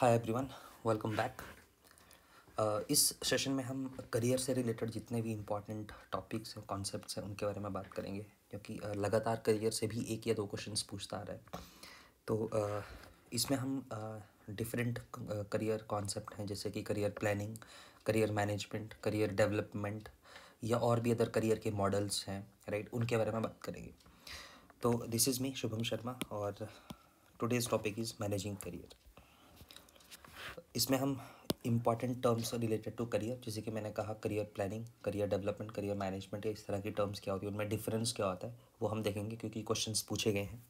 हाय everyone welcome back इस session में हम करियर से रिलेटेड जितने भी इम्पॉर्टेंट टॉपिक्स हैं कॉन्सेप्ट्स हैं उनके बारे में बात करेंगे क्योंकि uh, लगातार करियर से भी एक या दो क्वेश्चंस पूछता आ रहा है तो uh, इसमें हम डिफरेंट करियर कॉन्सेप्ट हैं जैसे कि career planning career management career development या और भी अदर करियर के मॉडल्स हैं राइट right? उनके बारे में बात करेंगे तो this is me Shubham Sharma और today's topic is managing career इसमें हम important terms related to career जैसे कि मैंने कहा career planning career development career management इस तरह की टर्म्स क्या होती है उनमें डिफरेंस क्या होता है वो हम देखेंगे क्योंकि क्वेश्चन पूछे गए हैं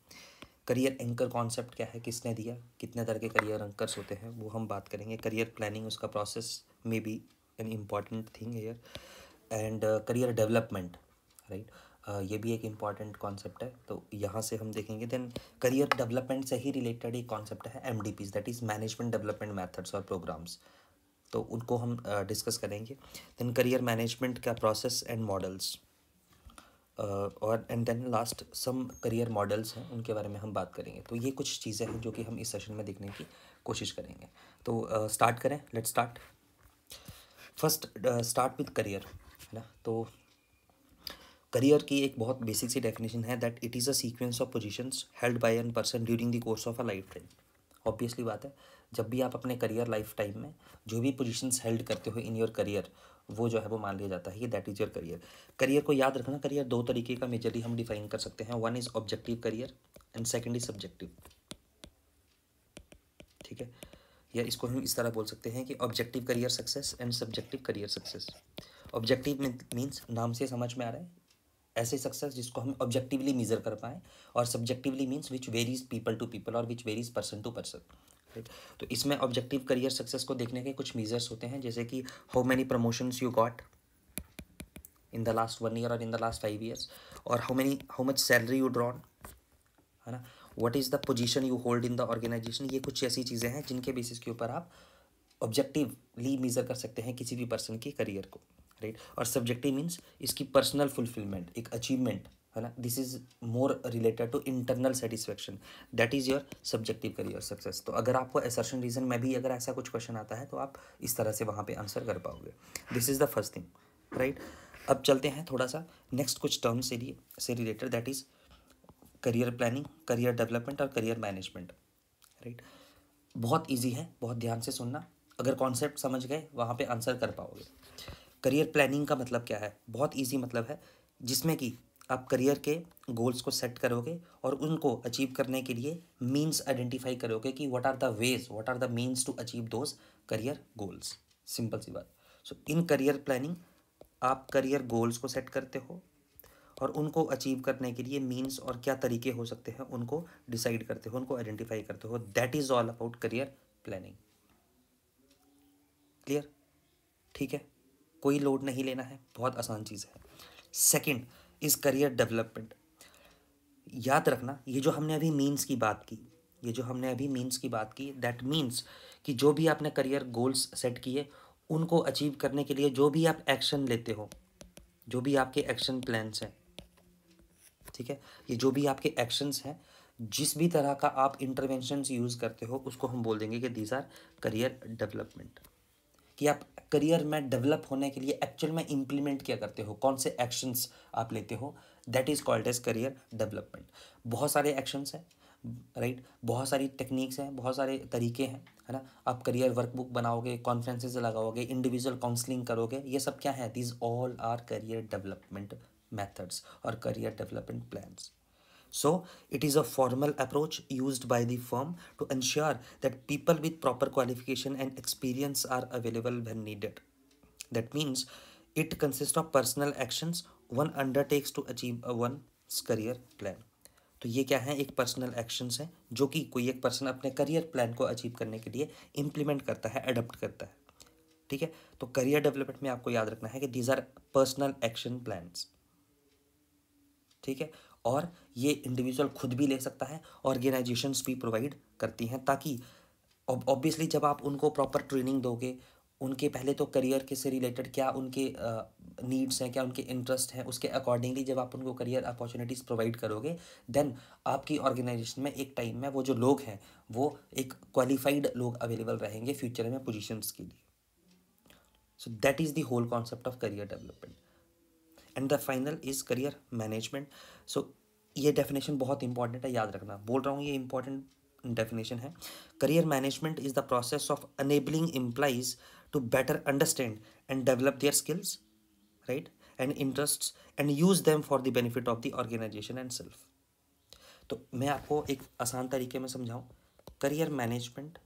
करियर एंकर कॉन्सेप्ट क्या है किसने दिया कितने तरह के करियर एंकर्स होते हैं वो हम बात करेंगे करियर प्लानिंग उसका process may be an important thing here and career development right ये भी एक इम्पॉर्टेंट कॉन्सेप्ट है तो यहाँ से हम देखेंगे देन करियर डेवलपमेंट से ही रिलेटेड एक कॉन्सेप्ट है M D Ps that is management development methods और प्रोग्राम्स तो उनको हम डिस्कस करेंगे देन करियर मैनेजमेंट का प्रोसेस एंड मॉडल्स और and then last some career models हैं उनके बारे में हम बात करेंगे तो ये कुछ चीज़ें हैं जो कि हम इस सेशन में देखने की कोशिश करेंगे तो स्टार्ट uh, करें let start first start with career है ना तो करियर की एक बहुत बेसिक सी डेफिनेशन है that it is a sequence of positions held by an person during the course of a life time obviously बात है जब भी आप अपने करियर लाइफ टाइम में जो भी पोजीशंस हेल्ड करते हो इन योर करियर वो जो है वो मान लिया जाता है ये that is your career career को याद रखना करियर दो तरीके का मेजरली हम डिफाइन कर सकते हैं one is objective career and second is subjective ठीक है या इसको हम इस तरह बोल सकते हैं कि objective career success and subjective career success objective means नाम से समझ में आ रहा है ऐसे सक्सेस जिसको हम ऑब्जेक्टिवली मेजर कर पाएँ और subjectively means which varies people to people और which varies person to person right तो इसमें ऑब्जेक्टिव करियर सक्सेस को देखने के कुछ मेजर्स होते हैं जैसे कि how many promotions you got in the last one year और in the last five years और how many how much salary you drawn है ना what is the position you hold in the organisation ये कुछ ऐसी चीज़ें हैं जिनके बेसिस के ऊपर आप ऑब्जेक्टिवली मेज़र कर सकते हैं किसी भी पर्सन के करियर को राइट और सब्जेक्टिव मीन्स इसकी पर्सनल फुलफिलमेंट एक अचीवमेंट है ना this is more related to internal satisfaction that is your subjective career success तो अगर आपको एसर्शन रीजन में भी अगर ऐसा कुछ क्वेश्चन आता है तो आप इस तरह से वहाँ पे आंसर कर पाओगे this is the first thing right अब चलते हैं थोड़ा सा नेक्स्ट कुछ टर्म से लिए से related that is career planning career development और करियर मैनेजमेंट राइट बहुत ईजी है बहुत ध्यान से सुनना अगर कॉन्सेप्ट समझ गए वहाँ पे आंसर कर पाओगे करियर प्लानिंग का मतलब क्या है बहुत ईजी मतलब है जिसमें कि आप करियर के गोल्स को सेट करोगे और उनको अचीव करने के लिए मीन्स आइडेंटिफाई करोगे कि what are the ways what are the means to achieve those career goals simple सी बात सो इन करियर प्लानिंग आप करियर गोल्स को सेट करते हो और उनको अचीव करने के लिए मीन्स और क्या तरीके हो सकते हैं उनको डिसाइड करते हो उनको आइडेंटिफाई करते हो that is all about career planning clear ठीक है कोई लोड नहीं लेना है बहुत आसान चीज़ है सेकेंड इज़ करियर डेवलपमेंट याद रखना ये जो हमने अभी मीन्स की बात की ये जो हमने अभी मीन्स की बात की दैट मीन्स कि जो भी आपने करियर गोल्स सेट किए उनको अचीव करने के लिए जो भी आप एक्शन लेते हो जो भी आपके एक्शन प्लान्स हैं ठीक है ये जो भी आपके एक्शंस हैं जिस भी तरह का आप इंटरवेंशंस यूज़ करते हो उसको हम बोल देंगे कि दीज आर करियर डेवलपमेंट कि आप करियर में डेवलप होने के लिए एक्चुअल में इम्प्लीमेंट क्या करते हो कौन से एक्शंस आप लेते हो that is called as career development बहुत सारे एक्शंस हैं राइट right? बहुत सारी टेक्निक्स हैं बहुत सारे तरीके हैं है ना आप करियर वर्कबुक बनाओगे कॉन्फ्रेंसेज लगाओगे इंडिविजुअल काउंसलिंग करोगे ये सब क्या है these all are career development methods और career development plans So it is a formal approach used by the firm to ensure that people with proper qualification and experience are available when needed. That means it consists of personal actions one undertakes to achieve a one's career plan. तो ये क्या है एक personal actions है जो कि कोई एक पर्सन अपने करियर प्लान को अचीव करने के लिए इंप्लीमेंट करता है अडोप्ट करता है ठीक है तो करियर डेवलपमेंट में आपको याद रखना है कि these are personal action plans ठीक है और ये इंडिविजुअल खुद भी ले सकता है ऑर्गेनाइजेशंस भी प्रोवाइड करती हैं ताकि ऑब्वियसली जब आप उनको प्रॉपर ट्रेनिंग दोगे उनके पहले तो करियर के से रिलेटेड क्या उनके नीड्स uh, हैं क्या उनके इंटरेस्ट हैं उसके अकॉर्डिंगली जब आप उनको करियर अपॉर्चुनिटीज़ प्रोवाइड करोगे देन आपकी ऑर्गेनाइजेशन में एक टाइम में वो जो लोग हैं वो एक क्वालिफाइड लोग अवेलेबल रहेंगे फ्यूचर में पोजीशंस के लिए so that is the whole concept of career development and the final is career management so ये डेफिनेशन बहुत इंपॉर्टेंट है याद रखना बोल रहा हूँ ये इंपॉर्टेंट डेफिनेशन है career management is the process of enabling employees to better understand and develop their skills right and interest and use them for the benefit of the organisation and self तो मैं आपको एक आसान तरीके में समझाऊँ career management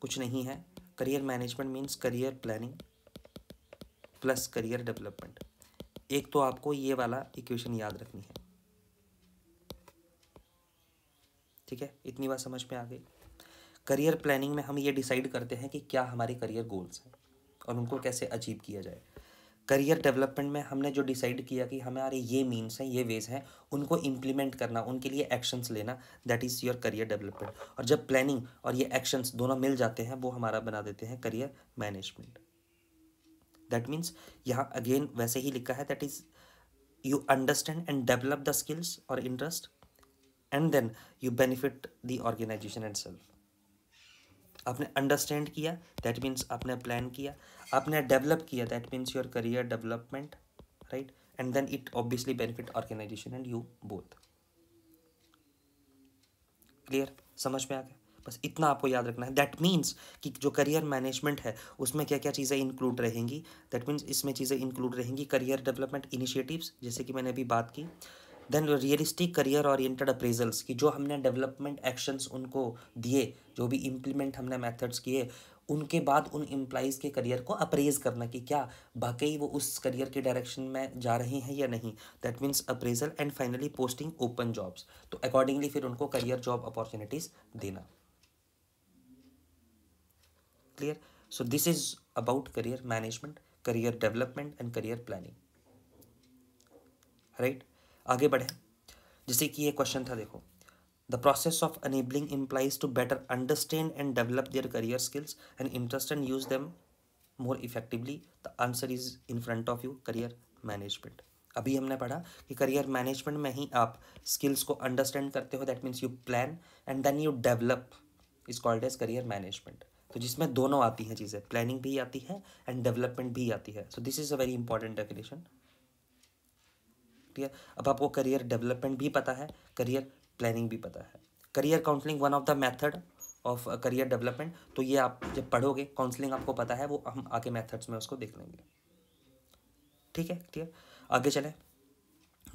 कुछ नहीं है career management means career planning plus career development एक तो आपको ये वाला इक्वेशन याद रखनी है ठीक है इतनी बात समझ में आ गई करियर प्लानिंग में हम ये डिसाइड करते हैं कि क्या हमारे करियर गोल्स हैं और उनको कैसे अचीव किया जाए करियर डेवलपमेंट में हमने जो डिसाइड किया कि हमारे ये मीन्स हैं ये वेज हैं उनको इम्प्लीमेंट करना उनके लिए एक्शंस लेना that is your career development और जब प्लानिंग और ये एक्शंस दोनों मिल जाते हैं वो हमारा बना देते हैं करियर मैनेजमेंट दैट मीन्स यहाँ अगेन वैसे ही लिखा है that is you understand and develop the skills और interest and then you benefit the organisation and self आपने अंडरस्टैंड किया दैट मीन्स आपने प्लान किया आपने डेवलप किया that means your career development right and then it obviously benefit organisation and you both clear समझ में आ गया बस इतना आपको याद रखना है दैट मीन्स कि जो करियर मैनेजमेंट है उसमें क्या क्या चीज़ें इंक्लूड रहेंगी दैट मीन्स इसमें चीज़ें इंक्लूड रहेंगी करियर डेवलपमेंट इनिशिएटिव्स जैसे कि मैंने अभी बात की then realistic career oriented appraisals की जो हमने डेवलपमेंट एक्शंस उनको दिए जो भी इम्प्लीमेंट हमने मेथड्स किए उनके बाद उन एम्प्लाइज़ के करियर को अप्रेज करना कि क्या वाकई वो उस करियर के डायरेक्शन में जा रहे हैं या नहीं that means appraisal and finally posting open jobs तो अकॉर्डिंगली फिर उनको करियर जॉब अपॉर्चुनिटीज़ देना clear so this is about career management career development and career planning right आगे बढ़े जैसे कि ये क्वेश्चन था देखो the process of enabling employees to better understand and develop their career skills and interest and use them more effectively the answer is in front of you career management अभी हमने पढ़ा कि करियर मैनेजमेंट में ही आप skills को understand करते हो that means you plan and then you develop is called as career management तो जिसमें दोनों आती हैं चीज़ें प्लानिंग भी आती है एंड डेवलपमेंट भी आती है so this is a very important definition ठीक है अब आपको करियर डेवलपमेंट भी पता है करियर प्लानिंग भी पता है career counselling one of the method of career development तो ये आप जब पढ़ोगे काउंसलिंग आपको पता है वो हम आगे मेथड्स में उसको देख लेंगे ठीक है क्लियर आगे चले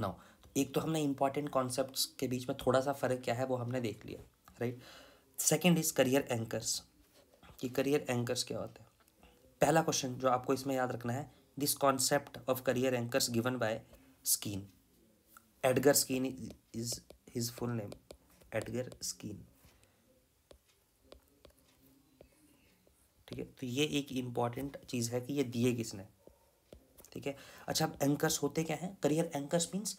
नाउ एक तो हमने इंपॉर्टेंट कॉन्सेप्ट के बीच में थोड़ा सा फ़र्क क्या है वो हमने देख लिया right second is career anchors कि करियर एंकर्स क्या होते हैं पहला क्वेश्चन जो आपको इसमें याद रखना है this concept of career anchors given by Schein Edgar Schein is his full name Edgar Schein ठीक है तो ये एक इंपॉर्टेंट चीज़ है कि ये दिए किसने ठीक है अच्छा अब एंकर्स होते क्या हैं career anchors means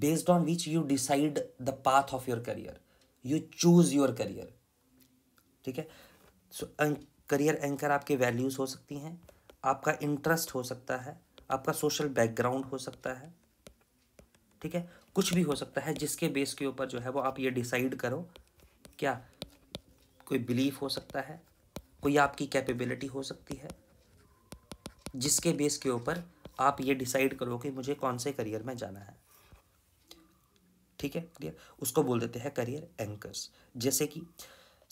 based on which you decide the path of your career you choose your career ठीक है करियर एंकर आपके वैल्यूज़ हो सकती हैं आपका इंटरेस्ट हो सकता है आपका सोशल बैकग्राउंड हो सकता है ठीक है कुछ भी हो सकता है जिसके बेस के ऊपर जो है वो आप ये डिसाइड करो क्या कोई बिलीफ हो सकता है कोई आपकी कैपेबिलिटी हो सकती है जिसके बेस के ऊपर आप ये डिसाइड करो कि मुझे कौन से करियर में जाना है ठीक है क्लियर उसको बोल देते हैं करियर एंकर्स जैसे कि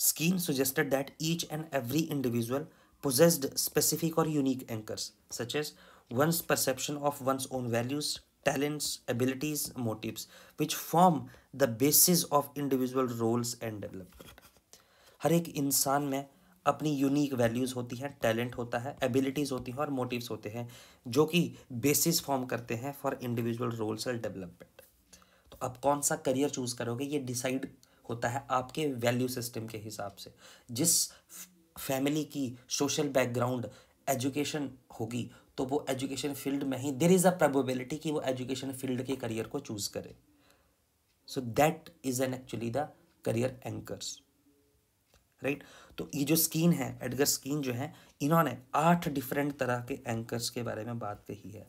scheme suggested that each and every individual possessed specific or unique anchors, such as one's perception of one's own values, talents, abilities, motives, which form the basis of individual roles and development. हर एक इंसान में अपनी unique values होती हैं talent होता है abilities होती हैं और मोटिव्स होते हैं जो कि बेसिस फॉर्म करते हैं for individual roles and development तो अब कौन सा करियर चूज़ करोगे ये डिसाइड होता है आपके वैल्यू सिस्टम के हिसाब से जिस फैमिली की सोशल बैकग्राउंड एजुकेशन होगी तो वो एजुकेशन फील्ड में ही देर इज़ अ प्रोबेबिलिटी कि वो एजुकेशन फील्ड के करियर को चूज़ करे so that is an actually the career anchors right तो ये जो स्कीन है एडगर स्कीन जो है इन्होंने आठ डिफरेंट तरह के एंकर्स के बारे में बात कही है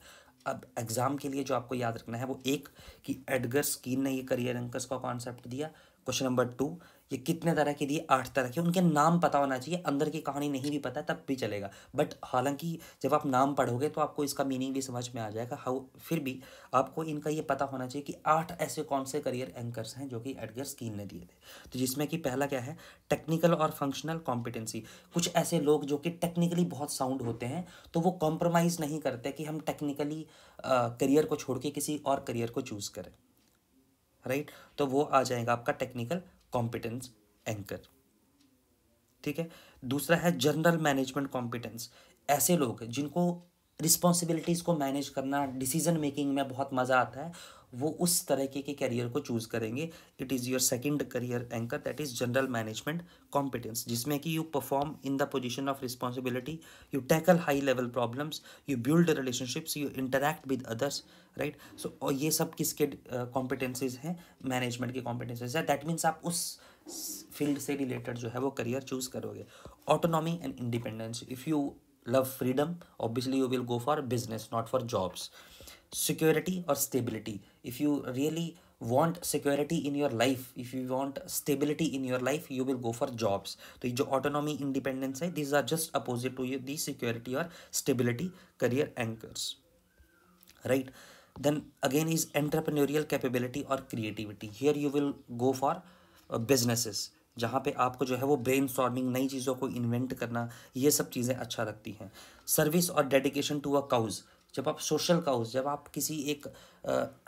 अब एग्ज़ाम के लिए जो आपको याद रखना है वो एक कि एडगर स्कीन ने ये करियर एंकर्स का कॉन्सेप्ट दिया क्वेश्चन नंबर टू ये कितने तरह के दिए आठ तरह के उनके नाम पता होना चाहिए अंदर की कहानी नहीं भी पता तब भी चलेगा बट हालांकि जब आप नाम पढ़ोगे तो आपको इसका मीनिंग भी समझ में आ जाएगा हाउ फिर भी आपको इनका ये पता होना चाहिए कि आठ ऐसे कौन से करियर एंकर्स हैं जो कि एडगर स्कीन ने दिए थे तो जिसमें कि पहला क्या है टेक्निकल और फंक्शनल कॉम्पिटेंसी कुछ ऐसे लोग जो कि टेक्निकली बहुत साउंड होते हैं तो वो कॉम्प्रोमाइज़ नहीं करते कि हम टेक्निकली करियर को छोड़ के किसी और करियर को चूज़ करें राइट तो वो आ जाएगा आपका टेक्निकल कॉम्पिटेंस एंकर ठीक है दूसरा है जनरल मैनेजमेंट कॉम्पिटेंस ऐसे लोग जिनको रिस्पॉन्सिबिलिटीज़ को मैनेज करना डिसीजन मेकिंग में बहुत मज़ा आता है वो उस तरीके के, करियर को चूज़ करेंगे it is your second career anchor that is general management competence जिसमें कि you perform in the position of responsibility you tackle high level problems you build relationships you interact with others right so और ये सब किसके competencies हैं management के competencies है that means आप उस फील्ड से रिलेटेड जो है वो करियर चूज़ करोगे autonomy and independence if you love freedom obviously you will go for business not for jobs security और stability if you really want security in your life if you want stability in your life you will go for jobs तो ये जो autonomy independence है are are just opposite to the security और stability career anchors right then again is entrepreneurial capability और creativity here you will go for businesses जहाँ पे आपको जो है वो ब्रेन नई चीज़ों को इन्वेंट करना ये सब चीज़ें अच्छा लगती हैं सर्विस और डेडिकेशन टू अ काउज़ जब आप सोशल काउज जब आप किसी एक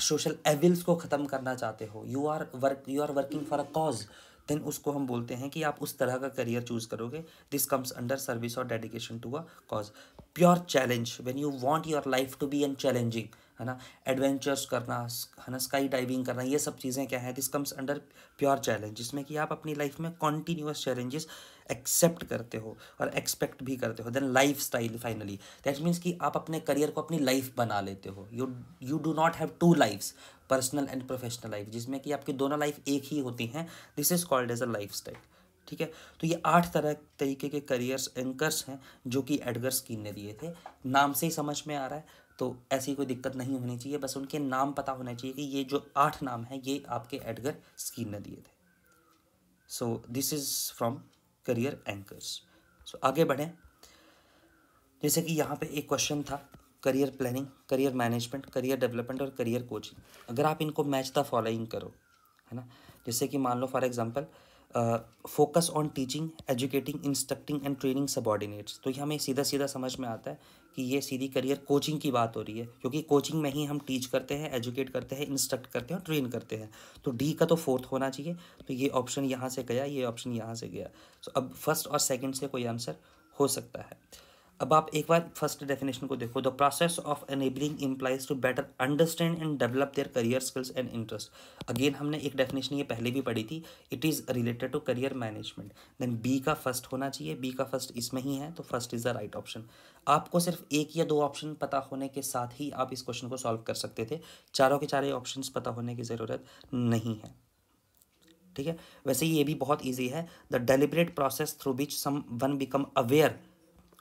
सोशल एविल्स को ख़त्म करना चाहते हो you are work you are working for a cause then उसको हम बोलते हैं कि आप उस तरह का करियर चूज़ करोगे दिस कम्स अंडर सर्विस और dedication to a cause pure challenge when you want your life to be an challenging है ना एडवेंचर्स करना है ना स्काई डाइविंग करना ये सब चीज़ें क्या है this comes under pure challenge जिसमें कि आप अपनी लाइफ में कॉन्टीन्यूस चैलेंजेस एक्सेप्ट करते हो और एक्सपेक्ट भी करते हो then lifestyle finally that means कि आप अपने करियर को अपनी लाइफ बना लेते हो you you do not have two lifes personal and professional life जिसमें कि आपकी दोनों लाइफ एक ही होती हैं this is called as a lifestyle ठीक है तो ये आठ तरह तरीके के करियर्स एंकर्स हैं जो कि एडगर्स कीन ने दिए थे नाम से ही समझ में आ रहा है तो ऐसी कोई दिक्कत नहीं होनी चाहिए बस उनके नाम पता होना चाहिए कि ये जो आठ नाम है ये आपके एडगर स्कीन ने दिए थे so this is from career anchors so आगे बढ़ें जैसे कि यहाँ पे एक क्वेश्चन था career planning career management career development और करियर कोचिंग अगर आप इनको मैच द फॉलोइंग करो है ना जैसे कि मान लो for example focus on teaching educating instructing and training subordinates तो ये हमें सीधा सीधा समझ में आता है कि ये सीधी करियर कोचिंग की बात हो रही है क्योंकि कोचिंग में ही हम टीच करते हैं एजुकेट करते हैं इंस्ट्रक्ट करते हैं और ट्रेन करते हैं तो डी का तो फोर्थ होना चाहिए तो ये ऑप्शन यहाँ से गया ये ऑप्शन यहाँ से गया तो अब फर्स्ट और सेकेंड से कोई आंसर हो सकता है अब आप एक बार फर्स्ट डेफिनेशन को देखो the process of enabling employees to better understand and develop their career skills and interest again हमने एक डेफिनेशन ये पहले भी पढ़ी थी it is related to career management then B का फर्स्ट होना चाहिए बी का फर्स्ट इसमें ही है तो first is the right option आपको सिर्फ एक या दो ऑप्शन पता होने के साथ ही आप इस क्वेश्चन को सॉल्व कर सकते थे चारों के चारे ऑप्शन पता होने की ज़रूरत नहीं है ठीक है वैसे ये भी बहुत ईजी है the deliberate process through which someone become aware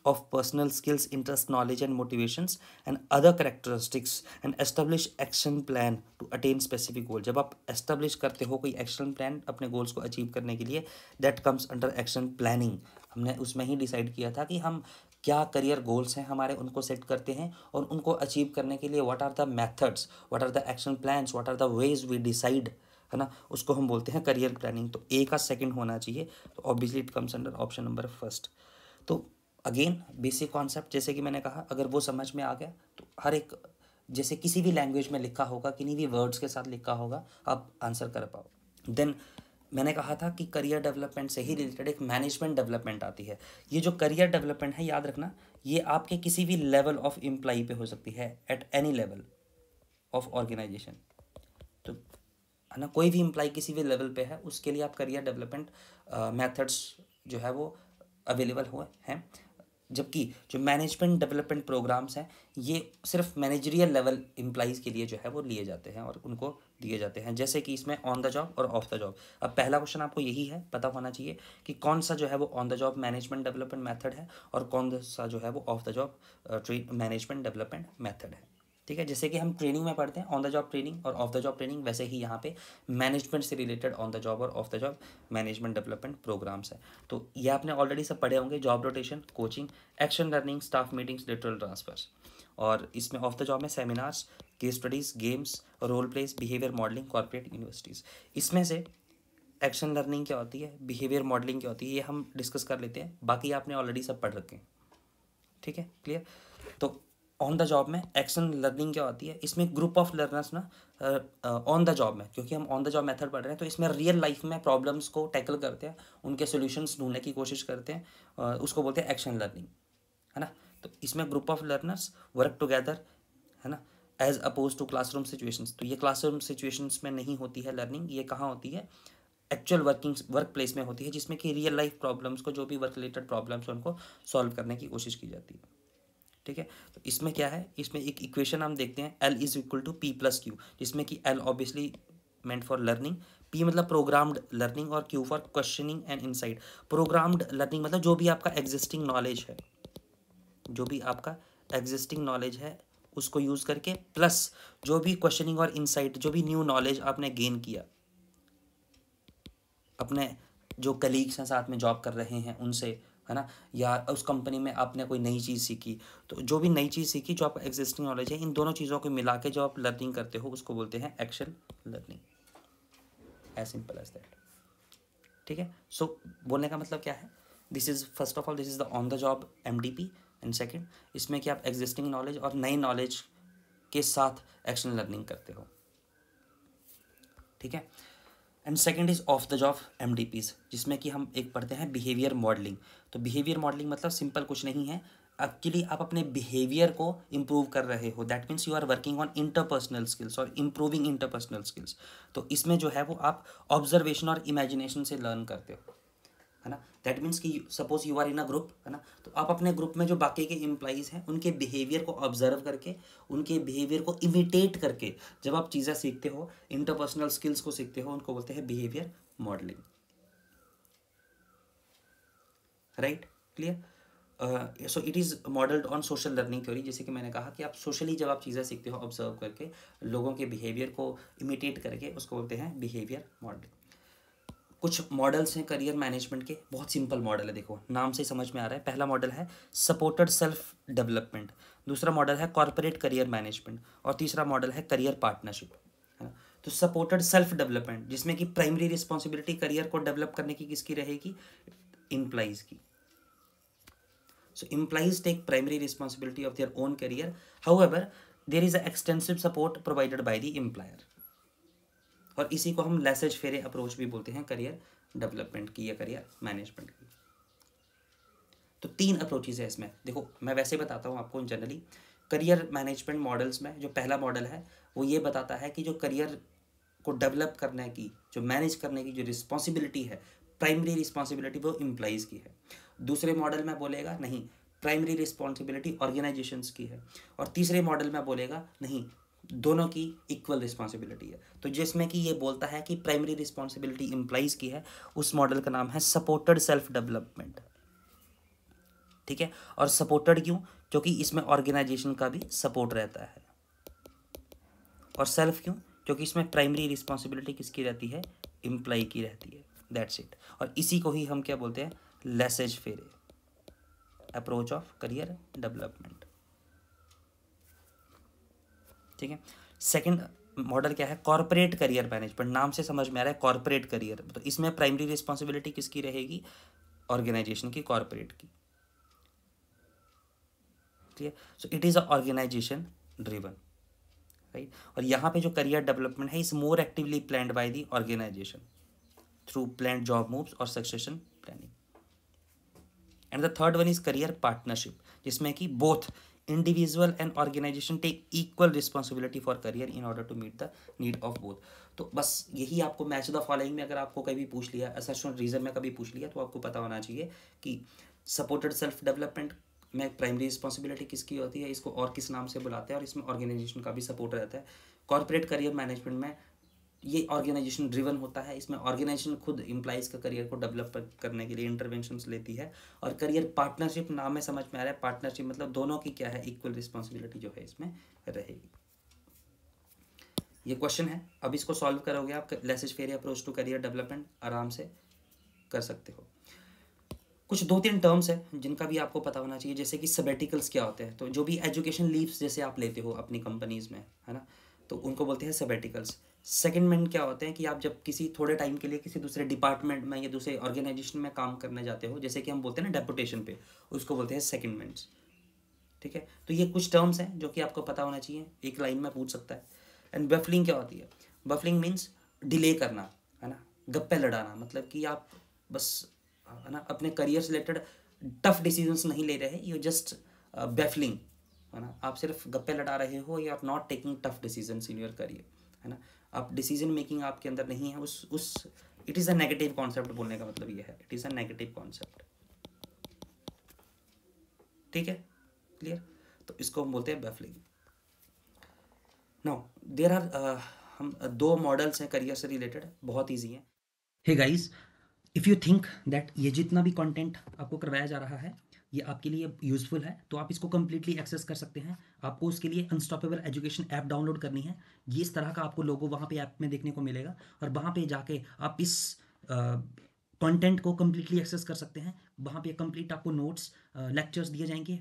of personal skills, interest knowledge and motivations and other characteristics and establish action plan to attain specific goal jab aap establish karte ho koi action plan apne goals ko achieve karne ke liye that comes under action planning humne usme hi decide kiya tha ki hum क्या career goals हैं हमारे उनको set करते हैं और उनको achieve करने के लिए what are the methods what are the action plans what are the ways we decide है ना उसको हम बोलते हैं करियर प्लानिंग तो ए का सेकंड होना चाहिए तो obviously it comes under option number first तो अगेन बेसिक कॉन्सेप्ट जैसे कि मैंने कहा अगर वो समझ में आ गया तो हर एक जैसे किसी भी लैंग्वेज में लिखा होगा किन्हीं भी वर्ड्स के साथ लिखा होगा आप आंसर कर पाओ देन मैंने कहा था कि करियर डेवलपमेंट से ही रिलेटेड एक मैनेजमेंट डेवलपमेंट आती है ये जो करियर डेवलपमेंट है याद रखना ये आपके किसी भी लेवल ऑफ एम्प्लॉई पे हो सकती है at any level of organisation तो है ना कोई भी एम्प्लॉई किसी भी लेवल पे है उसके लिए आप करियर डेवलपमेंट मेथड्स जो है वो अवेलेबल हुए हैं जबकि जो मैनेजमेंट डेवलपमेंट प्रोग्राम्स हैं ये सिर्फ मैनेजरियल लेवल एम्प्लाइज़ के लिए जो है वो लिए जाते हैं और उनको दिए जाते हैं जैसे कि इसमें ऑन द जॉब और ऑफ द जॉब अब पहला क्वेश्चन आपको यही है पता होना चाहिए कि कौन सा जो है वो on the job management development method है और कौन सा जो है वो off the job management development method है ठीक है जैसे कि हम ट्रेनिंग में पढ़ते हैं ऑन द जॉब ट्रेनिंग और ऑफ द जॉब ट्रेनिंग वैसे ही यहाँ पे मैनेजमेंट से रिलेटेड ऑन द जॉब और off the job management development programmes है तो ये आपने ऑलरेडी सब पढ़े होंगे job rotation coaching action learning staff meetings lateral transfers और इसमें ऑफ द जॉब में seminars case studies games role plays behaviour modelling corporate universities इसमें से एक्शन लर्निंग क्या होती है बिहेवियर मॉडलिंग क्या होती है ये हम डिस्कस कर लेते हैं बाकी आपने ऑलरेडी सब पढ़ रखे हैं ठीक है क्लियर तो ऑन द जॉब में एक्शन लर्निंग क्या होती है इसमें ग्रुप ऑफ लर्नर्स ना ऑन द जॉब में क्योंकि हम ऑन द जॉब मेथड पढ़ रहे हैं तो इसमें रियल लाइफ में प्रॉब्लम्स को टैकल करते हैं उनके सोल्यूशंस ढूंढने की कोशिश करते हैं uh, उसको बोलते हैं एक्शन लर्निंग है ना तो इसमें group of learners work together है ना as oppose to classroom situations तो ये क्लासरूम सिचुएशंस में नहीं होती है लर्निंग ये कहाँ होती है एक्चुअल वर्किंग वर्क प्लेस में होती है जिसमें कि रियल लाइफ प्रॉब्लम्स को जो भी वर्क रिलेटेड प्रॉब्लम्स उनको सॉल्व करने की कोशिश की जाती है ठीक है तो इसमें क्या है इसमें एक इक्वेशन हम देखते हैं L is equal to P plus Q जिसमें कि L obviously meant for learning P मतलब प्रोग्राम्ड लर्निंग और Q for questioning and inside programmed learning मतलब जो भी आपका एग्जिस्टिंग नॉलेज है जो भी आपका एग्जिस्टिंग नॉलेज है उसको यूज़ करके प्लस जो भी क्वेश्चनिंग और इनसाइट जो भी न्यू नॉलेज आपने गेन किया अपने जो कलीग्स हैं साथ में जॉब कर रहे हैं उनसे है ना या उस कंपनी में आपने कोई नई चीज़ सीखी तो जो भी नई चीज़ सीखी जो आपका एग्जिस्टिंग नॉलेज है इन दोनों चीज़ों को मिला के जो आप लर्निंग करते हो उसको बोलते हैं action learning as simple as that ठीक है सो so, बोलने का मतलब क्या है this is first of all this is the on the job M D P and second इसमें कि आप एग्जिस्टिंग नॉलेज और नई नॉलेज के साथ एक्शन लर्निंग करते हो ठीक है and second is off the job M D Ps जिसमें कि हम एक पढ़ते हैं बिहेवियर मॉडलिंग तो बिहेवियर मॉडलिंग मतलब सिंपल कुछ नहीं है एक्चुअली आप अपने बिहेवियर को इम्प्रूव कर रहे हो that means you are working on interpersonal skills और इम्प्रूविंग इंटरपर्सनल स्किल्स तो इसमें जो है वो आप ऑब्जर्वेशन और इमेजिनेशन से लर्न करते हो है ना दैट मीन्स कि suppose you are in a group है ना तो आप अपने ग्रुप में जो बाकी के एम्प्लॉयज़ हैं उनके बिहेवियर को ऑब्जर्व करके उनके बिहेवियर को इमिटेट करके जब आप चीज़ें सीखते हो इंटरपर्सनल स्किल्स को सीखते हो उनको बोलते हैं behaviour modelling right clear so it is modelled on social learning theory जैसे कि मैंने कहा कि आप सोशली जब आप चीज़ें सीखते हो ऑब्जर्व करके लोगों के बिहेवियर को इमिटेट करके उसको बोलते हैं बिहेवियर मॉडलिंग कुछ मॉडल्स हैं करियर मैनेजमेंट के बहुत सिंपल मॉडल है देखो नाम से समझ में आ रहा है पहला मॉडल है सपोर्टेड सेल्फ डेवलपमेंट दूसरा मॉडल है कॉरपोरेट करियर मैनेजमेंट और तीसरा मॉडल है करियर पार्टनरशिप है ना तो सपोर्टेड सेल्फ डेवलपमेंट जिसमें कि प्राइमरी रिस्पॉन्सिबिलिटी करियर को डेवलप करने की किसकी रहेगी इम्प्लाइज की so employees take primary responsibility of their own career however there is a extensive support provided by the employer और इसी को हम लेसेज फेरे अप्रोच भी बोलते हैं करियर डेवलपमेंट की या करियर मैनेजमेंट की तो तीन अप्रोचेज है इसमें देखो मैं वैसे बताता हूँ आपको जनरली करियर मैनेजमेंट मॉडल्स में जो पहला मॉडल है वो ये बताता है कि जो करियर को डेवलप करने की जो मैनेज करने की जो रिस्पॉन्सिबिलिटी है प्राइमरी रिस्पॉन्सिबिलिटी वो एम्प्लॉयज़ की है दूसरे मॉडल में बोलेगा नहीं प्राइमरी रिस्पॉन्सिबिलिटी ऑर्गेनाइजेशंस की है और तीसरे मॉडल में बोलेगा नहीं दोनों की इक्वल रिस्पॉन्सिबिलिटी है तो जिसमें कि ये बोलता है कि प्राइमरी रिस्पॉन्सिबिलिटी इम्प्लाइज की है उस मॉडल का नाम है सपोर्टेड सेल्फ डेवलपमेंट ठीक है और सपोर्टेड क्यों क्योंकि इसमें ऑर्गेनाइजेशन का भी सपोर्ट रहता है और सेल्फ क्यों क्योंकि इसमें प्राइमरी रिस्पॉन्सिबिलिटी किसकी रहती है इम्प्लाई की रहती है दैट्स इट और इसी को ही हम क्या बोलते हैं लेसेज फेरे अप्रोच ऑफ करियर डेवलपमेंट ठीक है सेकेंड मॉडल क्या है कॉरपोरेट करियर मैनेजमेंट नाम से समझ में आ रहा है कॉरपोरेट करियर तो इसमें प्राइमरी रिस्पॉन्सिबिलिटी किसकी रहेगी ऑर्गेनाइजेशन की कॉरपोरेट की ठीक है so it is a organisation driven right और यहाँ पे जो करियर डेवलपमेंट है is more actively plan by the organisation through plan job moves और succession planning and the third one is career partnership जिसमें कि both individual and organisation take equal responsibility for career in order to meet the need of both तो बस यही आपको match the following में अगर आपको कभी पूछ लिया असर्शन रीजन में कभी पूछ लिया तो आपको पता होना चाहिए कि सपोर्टेड सेल्फ डेवलपमेंट में प्राइमरी रिस्पॉन्सिबिलिटी किसकी होती है इसको और किस नाम से बुलाते हैं और इसमें ऑर्गेनाइजेशन का भी सपोर्ट रहता है कॉर्पोरेट करियर मैनेजमेंट में ये ऑर्गेनाइजेशन ड्रिवन होता है इसमें ऑर्गेनाइजेशन खुद इम्प्लाइज का करियर को डेवलप करने के लिए इंटरवेंशन लेती है और करियर पार्टनरशिप नाम में समझ में आ रहा है पार्टनरशिप मतलब दोनों की क्या है इक्वल रिस्पॉन्सिबिलिटी जो है इसमें रहेगी ये क्वेश्चन है अब इसको सॉल्व करोगे आप laissez faire approach to career development आराम से कर सकते हो कुछ दो तीन टर्म्स हैं जिनका भी आपको पता होना चाहिए जैसे कि सबेटिकल्स क्या होते हैं तो जो भी एजुकेशन लीव्स जैसे आप लेते हो अपनी कंपनीज में है ना तो उनको बोलते हैं सबेटिकल्स सेकेंड मैन क्या होते हैं कि आप जब किसी थोड़े टाइम के लिए किसी दूसरे डिपार्टमेंट में या दूसरे ऑर्गेनाइजेशन में काम करने जाते हो जैसे कि हम बोलते हैं ना डेपुटेशन पे उसको बोलते हैं सेकेंड मैंट्स ठीक है तो ये कुछ टर्म्स हैं जो कि आपको पता होना चाहिए एक लाइन में पूछ सकता है एंड बफलिंग क्या होती है बफलिंग मीन्स डिले करना है ना गप्पे लड़ाना मतलब कि आप बस है ना अपने करियर से रिलेटेड टफ डिसीजंस नहीं ले रहे यू जस्ट बेफलिंग है ना आप सिर्फ गप्पे लड़ा रहे हो या not taking tough decisions in your career है ना आप डिसीजन मेकिंग आपके अंदर नहीं है उस उस it is a negative concept बोलने का मतलब ये है it is a negative concept ठीक है क्लियर तो इसको हम बोलते हैं बेफलिंग नो देर आर हम uh, दो मॉडल्स हैं करियर से रिलेटेड बहुत ईजी हैं hey guys if you think that ये जितना भी कॉन्टेंट आपको करवाया जा रहा है ये आपके लिए यूज़फुल है तो आप इसको कंप्लीटली एक्सेस कर सकते हैं आपको उसके लिए अनस्टॉपेबल एजुकेशन ऐप डाउनलोड करनी है ये इस तरह का आपको लोगो वहाँ पे ऐप में देखने को मिलेगा और वहाँ पे जाके आप इस कंटेंट को कम्प्लीटली एक्सेस कर सकते हैं वहाँ पे कंप्लीट आपको नोट्स लेक्चर्स दिए जाएंगे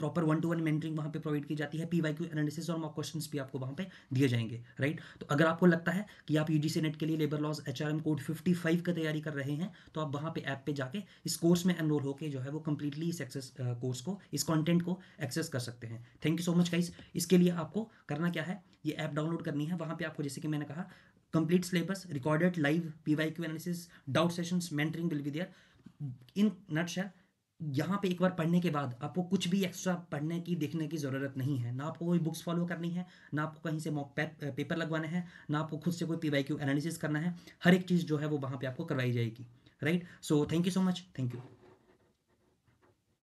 proper one to one mentoring वहाँ पे प्रोवाइड की जाती है पी वाई क्यू एनालिसिस और मॉक क्वेश्चन भी आपको वहाँ पे दिए जाएंगे राइट तो अगर आपको लगता है कि आप यूजीसी नेट के लिए labour laws H R M code fifty five का तैयारी कर रहे हैं तो आप वहाँ पे ऐप पे जाके इस कोर्स में एनरोल होकर जो है वो कम्प्लीटली इस एक्सेस कोर्स को इस कॉन्टेंट को एक्सेस कर सकते हैं thank you so much guys इसके लिए आपको करना क्या है ये ऐप डाउनलोड करनी है वहाँ पर आपको जैसे कि मैंने कहा complete syllabus recorded live P Y Q analysis doubt sessions mentoring will be there in nutshell यहाँ पे एक बार पढ़ने के बाद आपको कुछ भी एक्स्ट्रा पढ़ने की देखने की ज़रूरत नहीं है ना आपको कोई बुक्स फॉलो करनी है ना आपको कहीं से मॉक पेपर लगवाने हैं ना आपको खुद से कोई पी वाई क्यू एनालिसिस करना है हर एक चीज़ जो है वो वहाँ पे आपको करवाई जाएगी right so thank you so much thank you